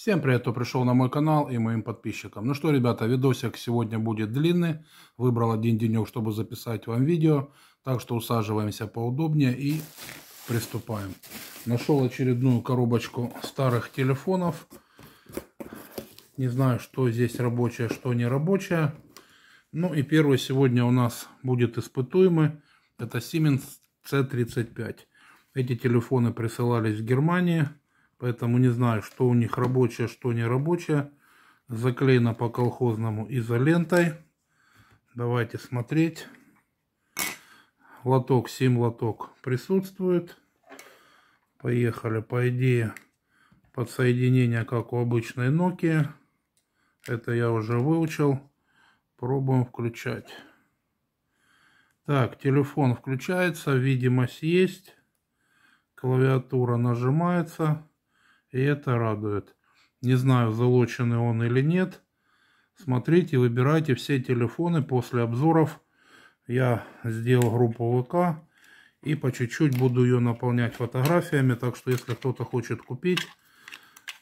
Всем привет, кто пришел на мой канал и моим подписчикам. Ну что, ребята, видосик сегодня будет длинный. Выбрал один денек, чтобы записать вам видео. Так что усаживаемся поудобнее и приступаем. Нашел очередную коробочку старых телефонов. Не знаю, что здесь рабочее, что не рабочее. Ну и первый сегодня у нас будет испытуемый. Это Siemens C35. Эти телефоны присылались в Германии Поэтому не знаю, что у них рабочее, что не рабочее. Заклеено по колхозному изолентой. Давайте смотреть. Лоток, 7 лоток присутствует. Поехали, по идее, подсоединение, как у обычной Nokia. Это я уже выучил. Пробуем включать. Так, телефон включается, видимость есть. Клавиатура нажимается. И это радует. Не знаю, залоченный он или нет. Смотрите, выбирайте все телефоны после обзоров. Я сделал группу ВК и по чуть-чуть буду ее наполнять фотографиями. Так что, если кто-то хочет купить,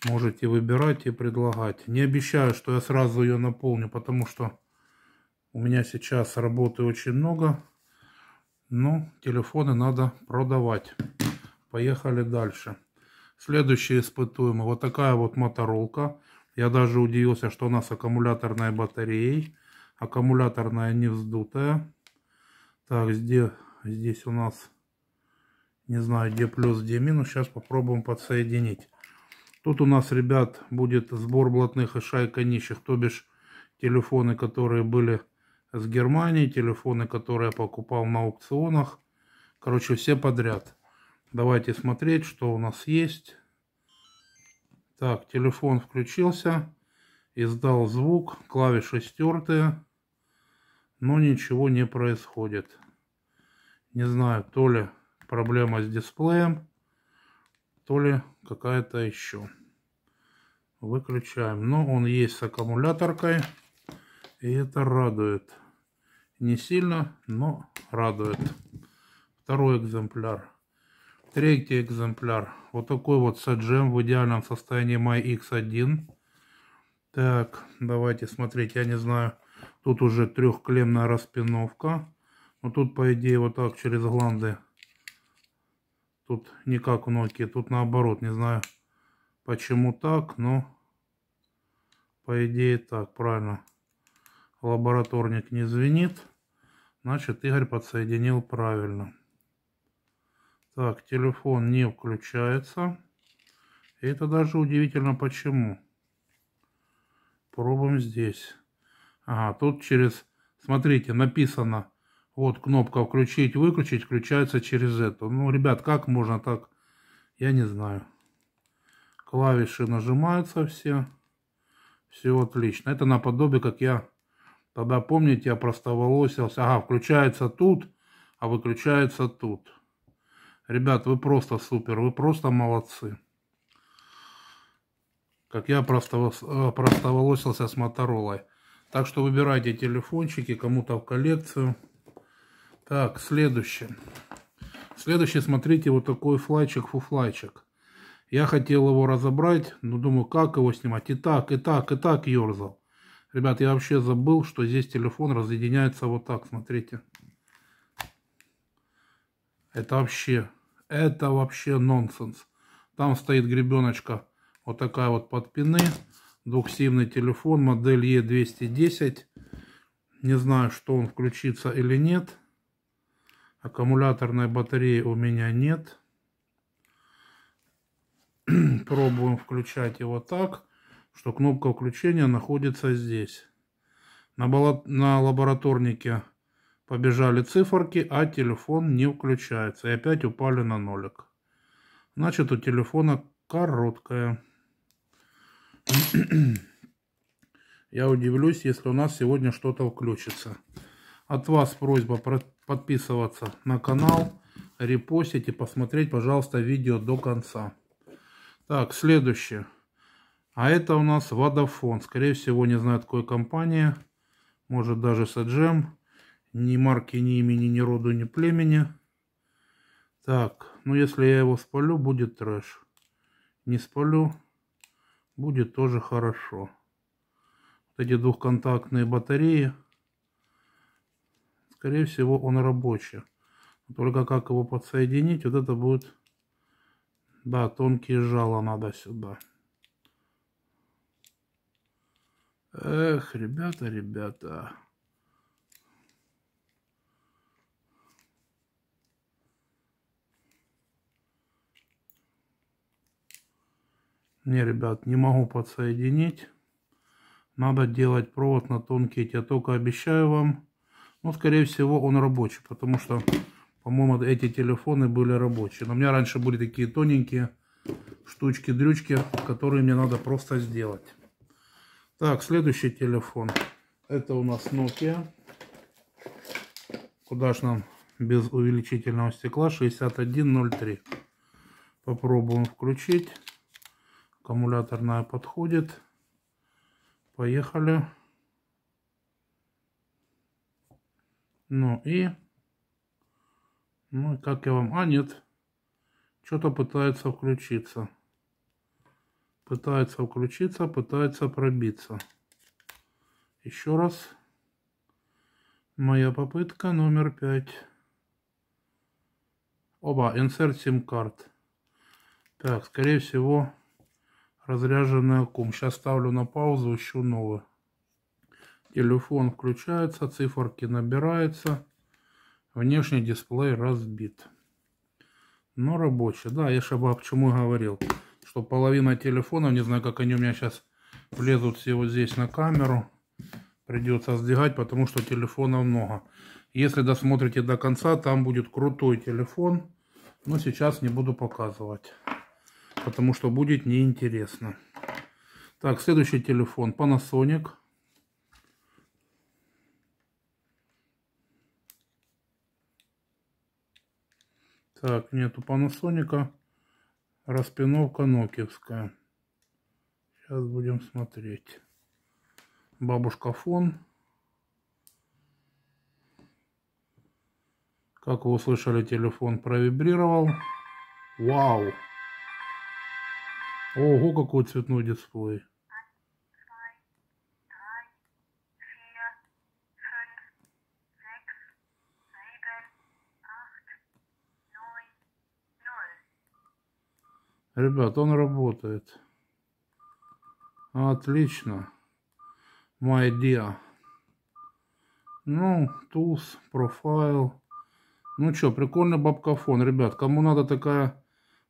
можете выбирать и предлагать. Не обещаю, что я сразу ее наполню, потому что у меня сейчас работы очень много. Но телефоны надо продавать. Поехали дальше. Следующее испытуем. Вот такая вот моторолка. Я даже удивился, что у нас аккумуляторная батарея. Аккумуляторная не вздутая. Так, где, здесь у нас, не знаю, где плюс, где минус. Сейчас попробуем подсоединить. Тут у нас, ребят, будет сбор блатных и шайка нищих, то бишь телефоны, которые были с Германии, телефоны, которые я покупал на аукционах. Короче, все подряд. Давайте смотреть, что у нас есть. Так, телефон включился. Издал звук. Клавиши стертые. Но ничего не происходит. Не знаю, то ли проблема с дисплеем, то ли какая-то еще. Выключаем. Но он есть с аккумуляторкой. И это радует. Не сильно, но радует. Второй экземпляр. Третий экземпляр. Вот такой вот саджем в идеальном состоянии MyX1. Так, давайте смотреть, я не знаю. Тут уже трехклемная распиновка. Но тут, по идее, вот так через гланды. Тут не как у Nokia, тут наоборот. Не знаю, почему так, но по идее так, правильно. Лабораторник не звенит. Значит, Игорь подсоединил правильно. Так, телефон не включается. И это даже удивительно почему. Пробуем здесь. Ага, тут через, смотрите, написано, вот кнопка включить, выключить, включается через эту. Ну, ребят, как можно так, я не знаю. Клавиши нажимаются все. Все отлично. Это наподобие, как я тогда, помните, я простоволосился. Ага, включается тут, а выключается тут. Ребят, вы просто супер, вы просто молодцы. Как я просто э, простоволосился с Моторолой. Так что выбирайте телефончики кому-то в коллекцию. Так, следующее. Следующий, смотрите, вот такой флайчик, фуфлайчик. Я хотел его разобрать, но думаю, как его снимать. И так, и так, и так ерзал. Ребят, я вообще забыл, что здесь телефон разъединяется вот так, смотрите. Это вообще это вообще нонсенс. Там стоит гребеночка вот такая вот под пины. Двухсимный телефон, модель E210. Не знаю, что он включится или нет. Аккумуляторной батареи у меня нет. Пробуем включать его так, что кнопка включения находится здесь. На, на лабораторнике Побежали циферки, а телефон не включается. И опять упали на нолик. Значит, у телефона короткая. Я удивлюсь, если у нас сегодня что-то включится. От вас просьба подписываться на канал, репостить и посмотреть, пожалуйста, видео до конца. Так, следующее. А это у нас Водофон. Скорее всего, не знаю какой компании. Может даже с Эджем. Ни марки, ни имени, ни роду, ни племени. Так, ну если я его спалю, будет трэш. Не спалю, будет тоже хорошо. Вот эти двухконтактные батареи. Скорее всего, он рабочий. Только как его подсоединить, вот это будет... Да, тонкие жало надо сюда. Эх, ребята, ребята. Не, ребят, не могу подсоединить. Надо делать провод на тонкий. Я только обещаю вам. Но, скорее всего, он рабочий, потому что, по-моему, эти телефоны были рабочие. Но у меня раньше были такие тоненькие штучки-дрючки, которые мне надо просто сделать. Так, следующий телефон. Это у нас Nokia. Куда ж нам без увеличительного стекла 6103. Попробуем включить. Аккумуляторная подходит. Поехали. Ну и... Ну и как я вам... А, нет. Что-то пытается включиться. Пытается включиться, пытается пробиться. Еще раз. Моя попытка номер пять. Оба, insert SIM-карт. Так, скорее всего, разряженный аккум. Сейчас ставлю на паузу, ищу новый. Телефон включается, циферки набирается. Внешний дисплей разбит. Но ну, рабочий. Да, я же об чему говорил. Что половина телефонов, не знаю, как они у меня сейчас влезут все вот здесь на камеру. Придется сдвигать, потому что телефонов много. Если досмотрите до конца, там будет крутой телефон. Но сейчас не буду показывать потому что будет неинтересно. Так, следующий телефон Panasonic. Так, нету Panasonic. Распиновка нокевская. Сейчас будем смотреть. Бабушка фон. Как вы услышали, телефон провибрировал. Вау! Ого, какой цветной дисплей. Ребят, он работает. Отлично. My dear. Ну, tools, профайл. Ну что, прикольный бабкафон, ребят. Кому надо такая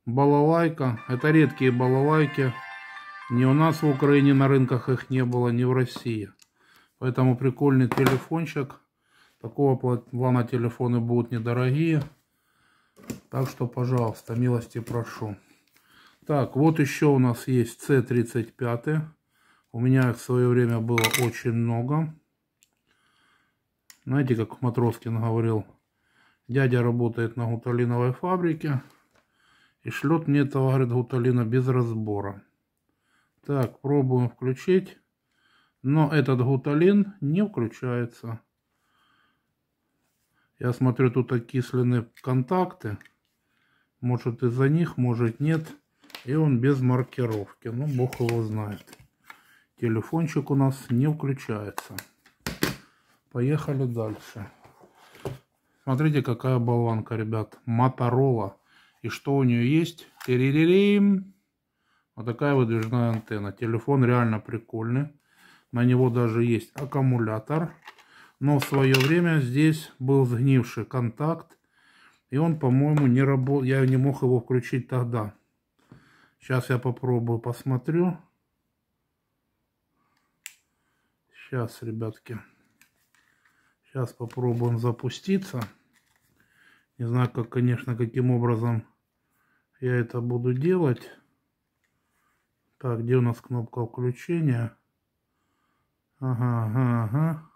балалайка. Это редкие балалайки. Ни у нас в Украине на рынках их не было, ни в России. Поэтому прикольный телефончик. Такого плана телефоны будут недорогие. Так что, пожалуйста, милости прошу. Так, вот еще у нас есть C35. У меня их в свое время было очень много. Знаете, как Матроскин говорил, дядя работает на гуталиновой фабрике. И шлет мне этого, говорит, гуталина без разбора. Так, пробуем включить. Но этот гуталин не включается. Я смотрю, тут окислены контакты. Может из-за них, может нет. И он без маркировки. Ну, бог его знает. Телефончик у нас не включается. Поехали дальше. Смотрите, какая болванка, ребят. Моторола. И что у нее есть? Терерим. Вот такая выдвижная антенна. Телефон реально прикольный. На него даже есть аккумулятор. Но в свое время здесь был сгнивший контакт. И он, по-моему, не работал. Я не мог его включить тогда. Сейчас я попробую, посмотрю. Сейчас, ребятки. Сейчас попробуем запуститься. Не знаю, как, конечно, каким образом я это буду делать. Так, где у нас кнопка включения? Ага, ага, ага.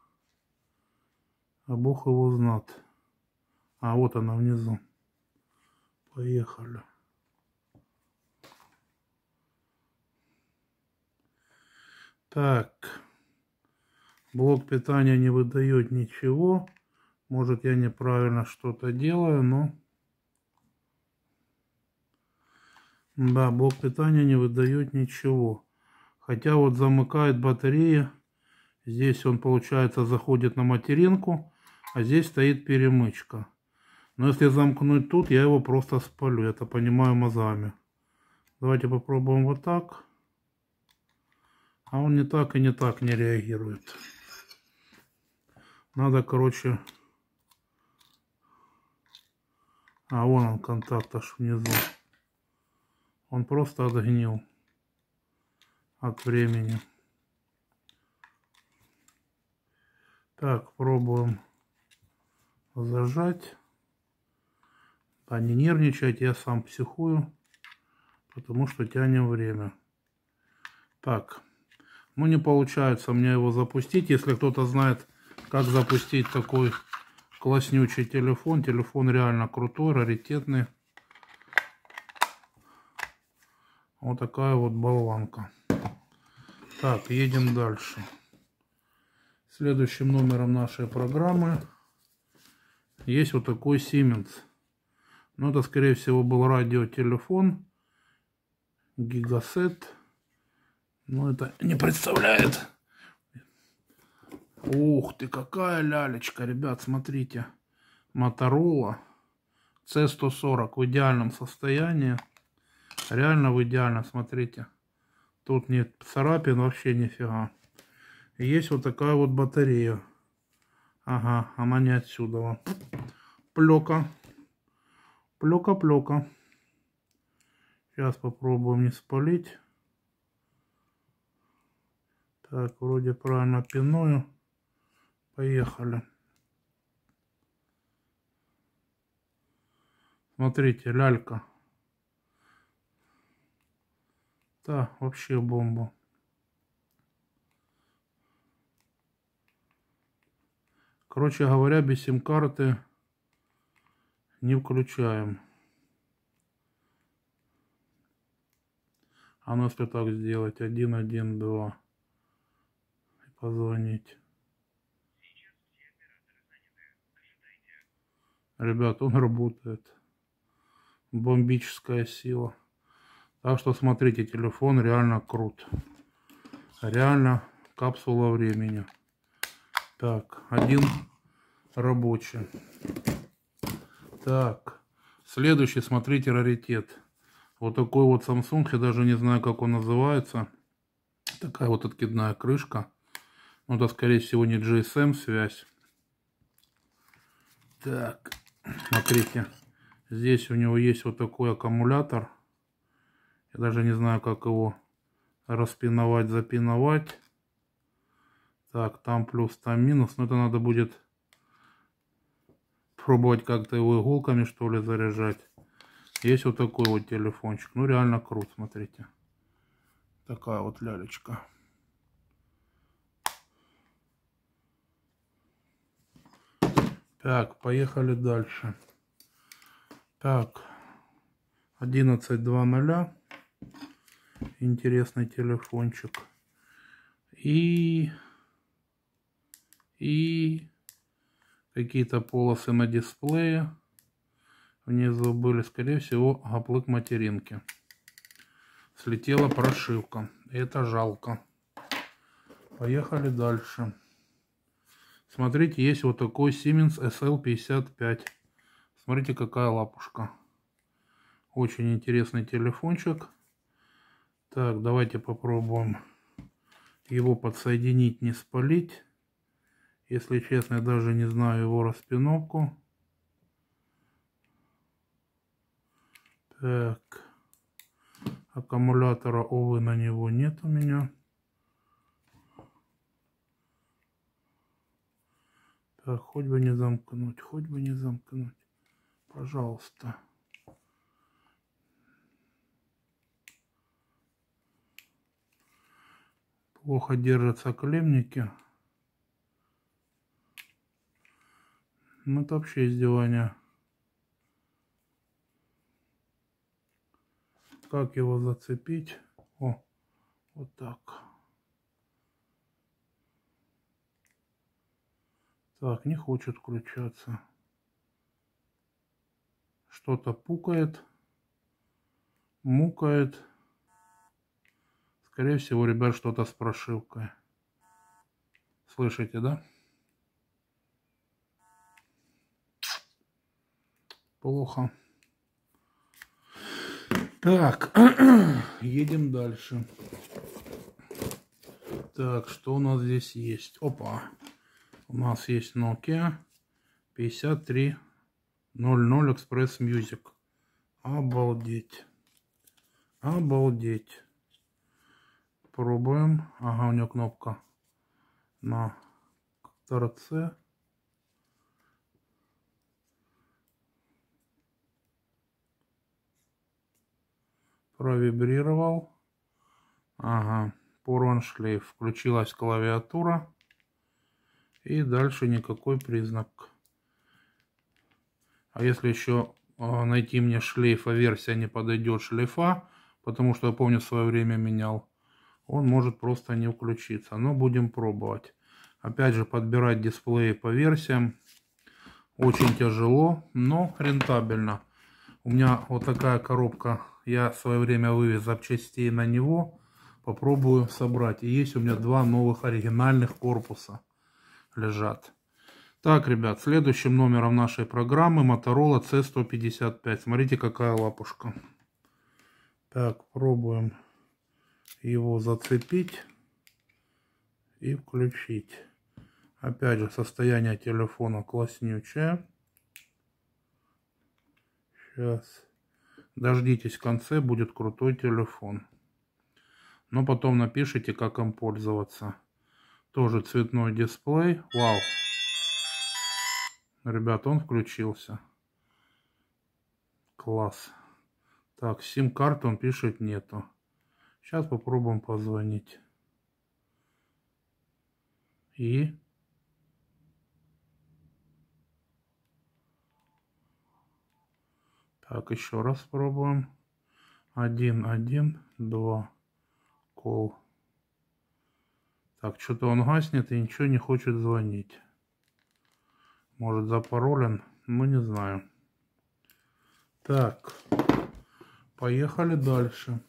А бог его знат. А вот она внизу. Поехали. Так. Блок питания не выдает ничего. Может я неправильно что-то делаю, но... Да, блок питания не выдает ничего. Хотя вот замыкает батарея. Здесь он, получается, заходит на материнку, а здесь стоит перемычка. Но если замкнуть тут, я его просто спалю. Я это понимаю мазами. Давайте попробуем вот так. А он не так и не так не реагирует. Надо, короче... А, вон он контакт аж внизу. Он просто отгнил от времени. Так, пробуем зажать. Да, не нервничать, я сам психую, потому что тянем время. Так, ну не получается мне его запустить. Если кто-то знает, как запустить такой класснючий телефон, телефон реально крутой, раритетный. Вот такая вот болванка. Так, едем дальше. Следующим номером нашей программы есть вот такой Siemens. Но это, скорее всего, был радиотелефон. Гигасет. Но это не представляет. Ух ты, какая лялечка, ребят, смотрите. Моторола C140 в идеальном состоянии. Реально в идеально, смотрите. Тут нет царапин, вообще нифига. И есть вот такая вот батарея. Ага, она не отсюда. Плека. Плека-плека. Сейчас попробуем не спалить. Так, вроде правильно пиную. Поехали. Смотрите, лялька. Да, вообще бомба. Короче говоря, без сим-карты не включаем. А нас то так сделать. 112. И позвонить. Ребят, он работает. Бомбическая сила. Так что смотрите, телефон реально крут. Реально капсула времени. Так, один рабочий. Так, следующий, смотрите, раритет. Вот такой вот Samsung, я даже не знаю, как он называется. Такая вот откидная крышка. Ну, это, скорее всего, не GSM связь. Так, смотрите. Здесь у него есть вот такой аккумулятор. Я даже не знаю, как его распиновать, запиновать. Так, там плюс, там минус. Но это надо будет пробовать как-то его иголками, что ли, заряжать. Есть вот такой вот телефончик. Ну, реально крут, смотрите. Такая вот лялечка. Так, поехали дальше. Так, 11.00 интересный телефончик. И, и какие-то полосы на дисплее. Внизу были, скорее всего, гоплык материнки. Слетела прошивка. Это жалко. Поехали дальше. Смотрите, есть вот такой Siemens SL55. Смотрите, какая лапушка. Очень интересный телефончик. Так, давайте попробуем его подсоединить, не спалить. Если честно, я даже не знаю его распиновку. Так, аккумулятора, увы, на него нет у меня. Так, хоть бы не замкнуть, хоть бы не замкнуть. Пожалуйста. плохо держатся клемники. Ну, это вообще издевание. Как его зацепить? О, вот так. Так, не хочет включаться. Что-то пукает, мукает. Скорее всего, ребят, что-то с прошивкой. Слышите, да? Плохо. Так, едем дальше. Так, что у нас здесь есть? Опа. У нас есть Nokia 5300 Express Music. Обалдеть. Обалдеть. Пробуем. Ага, у нее кнопка на торце. Провибрировал. Ага, порван шлейф. Включилась клавиатура. И дальше никакой признак. А если еще а, найти мне шлейфа, версия не подойдет шлейфа, потому что я помню в свое время менял он может просто не включиться. Но будем пробовать. Опять же, подбирать дисплеи по версиям очень тяжело, но рентабельно. У меня вот такая коробка. Я в свое время вывез запчастей на него. Попробую собрать. И есть у меня два новых оригинальных корпуса лежат. Так, ребят, следующим номером нашей программы Motorola C155. Смотрите, какая лапушка. Так, пробуем его зацепить и включить. Опять же, состояние телефона класснючее. Сейчас. Дождитесь, в конце будет крутой телефон. Но потом напишите, как им пользоваться. Тоже цветной дисплей. Вау! Ребят, он включился. Класс. Так, сим-карты он пишет нету. Сейчас попробуем позвонить. И... Так, еще раз пробуем. Один, один, два. Кол. Так, что-то он гаснет и ничего не хочет звонить. Может запаролен? Ну, не знаю. Так, поехали дальше.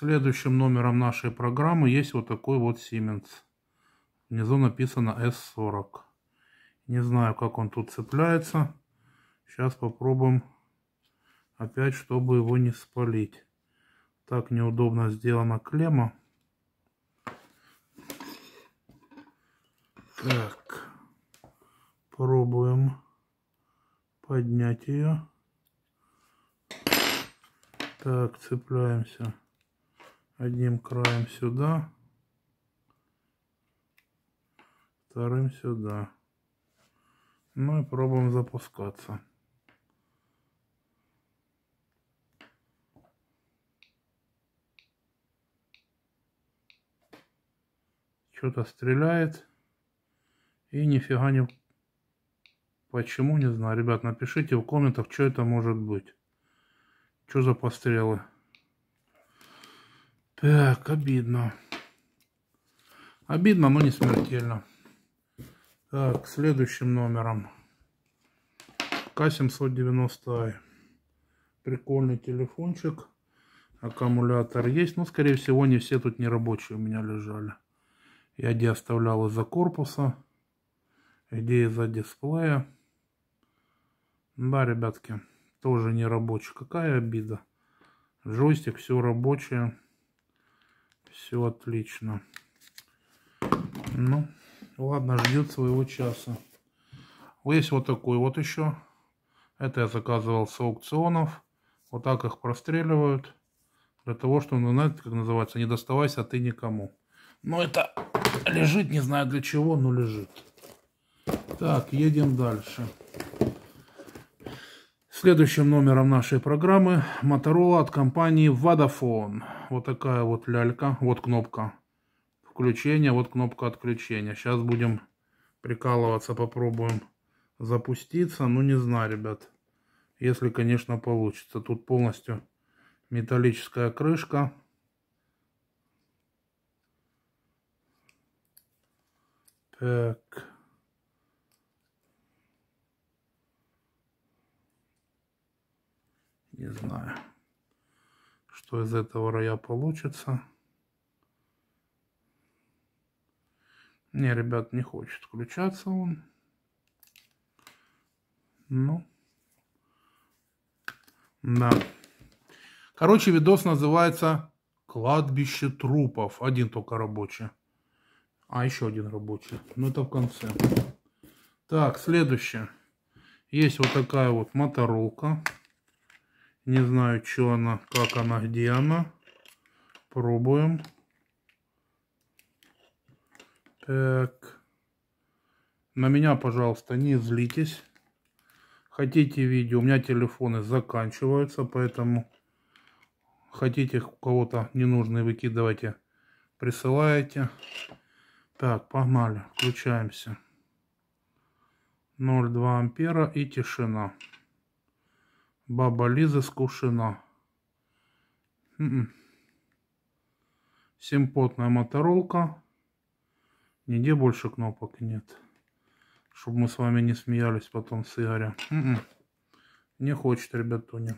Следующим номером нашей программы есть вот такой вот Siemens. Внизу написано S40. Не знаю, как он тут цепляется. Сейчас попробуем опять, чтобы его не спалить. Так неудобно сделана клемма. Так. Пробуем поднять ее. Так, цепляемся одним краем сюда, вторым сюда. Ну и пробуем запускаться. Что-то стреляет. И нифига не... Почему, не знаю. Ребят, напишите в комментах, что это может быть. Что за пострелы. Так, обидно. Обидно, но не смертельно. Так, следующим номером. К790i. Прикольный телефончик. Аккумулятор есть, но, скорее всего, не все тут нерабочие у меня лежали. Я где оставлял из-за корпуса, где из-за дисплея. Да, ребятки, тоже не рабочий. Какая обида. Джойстик все рабочее. Все отлично. Ну, ладно, ждет своего часа. Есть вот такой вот еще. Это я заказывал с аукционов. Вот так их простреливают. Для того, чтобы, ну, знаете, как называется, не доставайся а ты никому. Но ну, это лежит, не знаю для чего, но лежит. Так, едем дальше. Следующим номером нашей программы Motorola от компании Vodafone. Вот такая вот лялька, вот кнопка включения, вот кнопка отключения. Сейчас будем прикалываться, попробуем запуститься. Ну не знаю, ребят, если, конечно, получится. Тут полностью металлическая крышка. Так... Не знаю, что из этого роя получится. Не, ребят, не хочет включаться он. Ну. Да. Короче, видос называется «Кладбище трупов». Один только рабочий. А, еще один рабочий. Ну, это в конце. Так, следующее. Есть вот такая вот моторолка. Не знаю, что она, как она, где она. Пробуем. Так. На меня, пожалуйста, не злитесь. Хотите видео, у меня телефоны заканчиваются, поэтому хотите у кого-то ненужные выкидывайте, присылайте. Так, погнали, включаемся. 0,2 ампера и тишина. Баба Лиза скушена. М-м. Симпотная моторолка. Нигде больше кнопок нет. Чтобы мы с вами не смеялись потом с Игорем. М-м. Не хочет, ребятуня.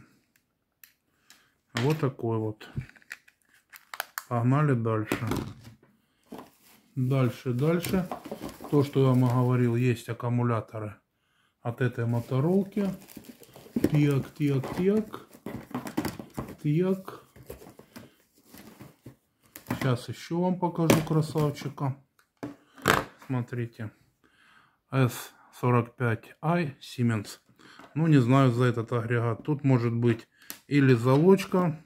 Вот такой вот. Погнали дальше. Дальше, дальше. То, что я вам говорил, есть аккумуляторы от этой моторолки. Так, так, так. Так. Сейчас еще вам покажу красавчика. Смотрите. S45i Siemens. Ну, не знаю за этот агрегат. Тут может быть или залочка,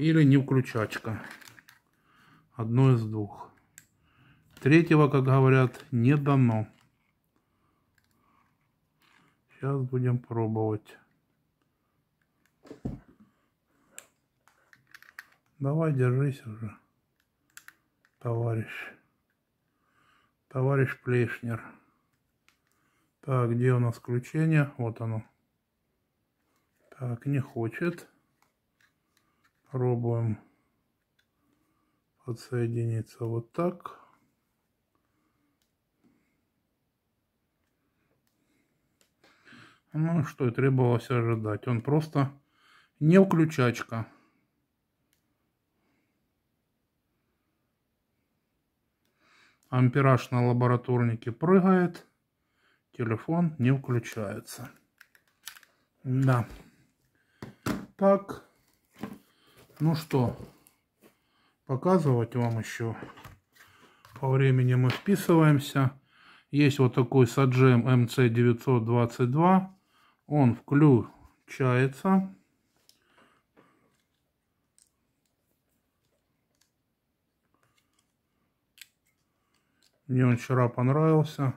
или не включачка. Одно из двух. Третьего, как говорят, не дано. Сейчас будем пробовать. Давай, держись уже, товарищ. Товарищ Плешнер. Так, где у нас включение? Вот оно. Так, не хочет. Пробуем подсоединиться вот так. Ну, что и требовалось ожидать. Он просто не включачка. Ампераж на лабораторнике прыгает. Телефон не включается. Да. Так. Ну что, показывать вам еще. По времени мы вписываемся. Есть вот такой саджем МЦ MC922 он включается. Мне он вчера понравился.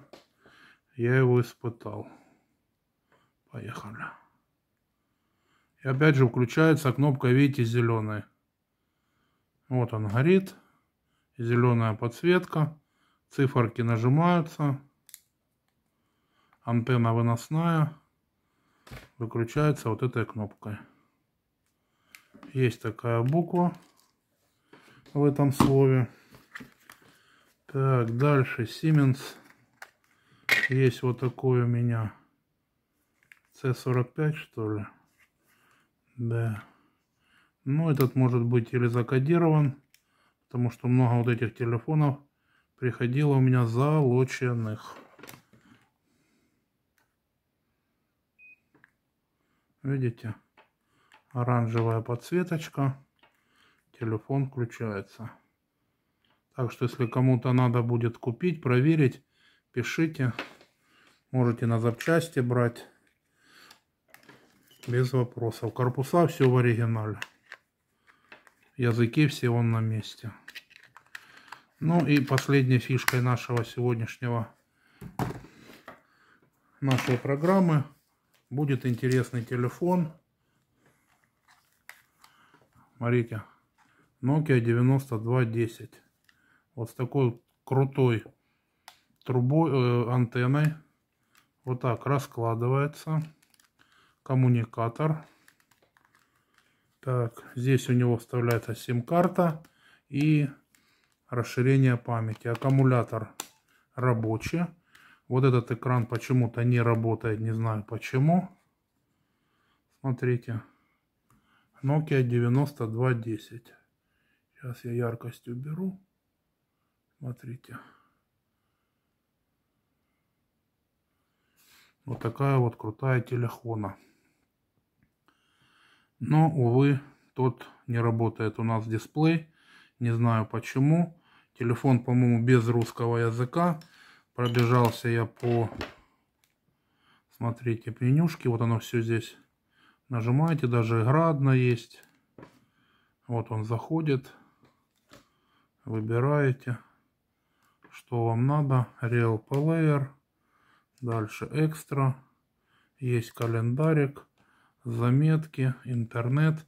Я его испытал. Поехали. И опять же включается кнопка, видите, зеленая. Вот он горит. Зеленая подсветка. Циферки нажимаются. Антенна выносная выключается вот этой кнопкой. Есть такая буква в этом слове. Так, дальше Siemens. Есть вот такой у меня C45, что ли. Да. Ну, этот может быть или закодирован, потому что много вот этих телефонов приходило у меня залоченных. Видите? Оранжевая подсветочка. Телефон включается. Так что, если кому-то надо будет купить, проверить, пишите. Можете на запчасти брать. Без вопросов. Корпуса все в оригинале. Языки все он на месте. Ну и последней фишкой нашего сегодняшнего нашей программы Будет интересный телефон. Смотрите. Nokia 9210. Вот с такой крутой трубой, э, антенной. Вот так раскладывается. Коммуникатор. Так, здесь у него вставляется сим-карта и расширение памяти. Аккумулятор рабочий. Вот этот экран почему-то не работает, не знаю почему. Смотрите. Nokia 9210. Сейчас я яркость уберу. Смотрите. Вот такая вот крутая телефона. Но, увы, тот не работает у нас дисплей. Не знаю почему. Телефон, по-моему, без русского языка. Пробежался я по, смотрите, пенюшки. Вот оно все здесь. Нажимаете, даже градно есть. Вот он заходит. Выбираете, что вам надо. Real Player. Дальше экстра. Есть календарик, заметки, интернет.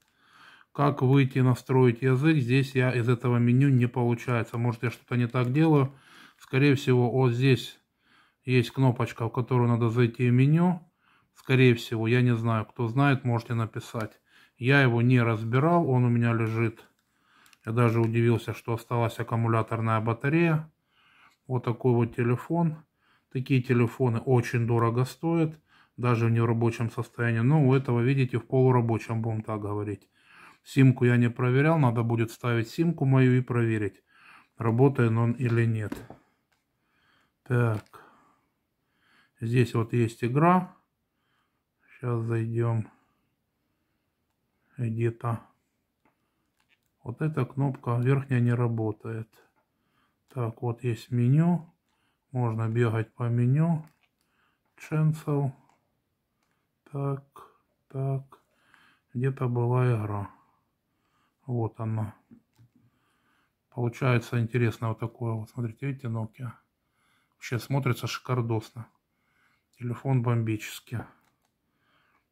Как выйти настроить язык, здесь я из этого меню не получается. Может я что-то не так делаю. Скорее всего, вот здесь есть кнопочка, в которую надо зайти в меню. Скорее всего, я не знаю. Кто знает, можете написать. Я его не разбирал, он у меня лежит. Я даже удивился, что осталась аккумуляторная батарея. Вот такой вот телефон. Такие телефоны очень дорого стоят, даже в нерабочем состоянии. Но у этого, видите, в полурабочем, будем так говорить. Симку я не проверял, надо будет ставить симку мою и проверить, работает он или нет. Так. Здесь вот есть игра. Сейчас зайдем где-то. Вот эта кнопка верхняя не работает. Так, вот есть меню. Можно бегать по меню. Ченсел. Так, так. Где-то была игра. Вот она. Получается интересно вот такое. Вот смотрите, видите, Nokia. Вообще смотрится шикардосно. Телефон бомбический.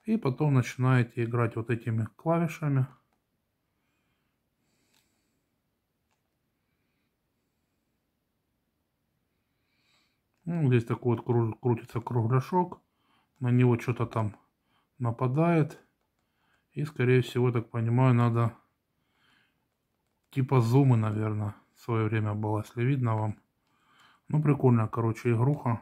И потом начинаете играть вот этими клавишами. Ну, здесь такой вот крутится кругляшок. На него что-то там нападает. И, скорее всего, так понимаю, надо типа зумы, наверное, в свое время было, если видно вам. Ну, прикольная, короче, игруха.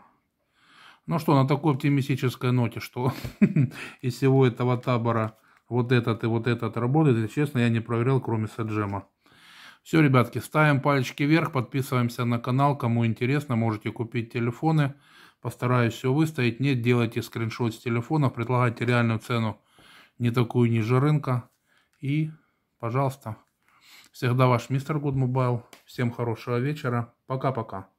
Ну что, на такой оптимистической ноте, что из всего этого табора вот этот и вот этот работает. Если честно, я не проверял, кроме Саджема. Все, ребятки, ставим пальчики вверх, подписываемся на канал. Кому интересно, можете купить телефоны. Постараюсь все выставить. Нет, делайте скриншот с телефонов, предлагайте реальную цену, не такую ниже рынка. И, пожалуйста, всегда ваш мистер Good Всем хорошего вечера. Пока-пока.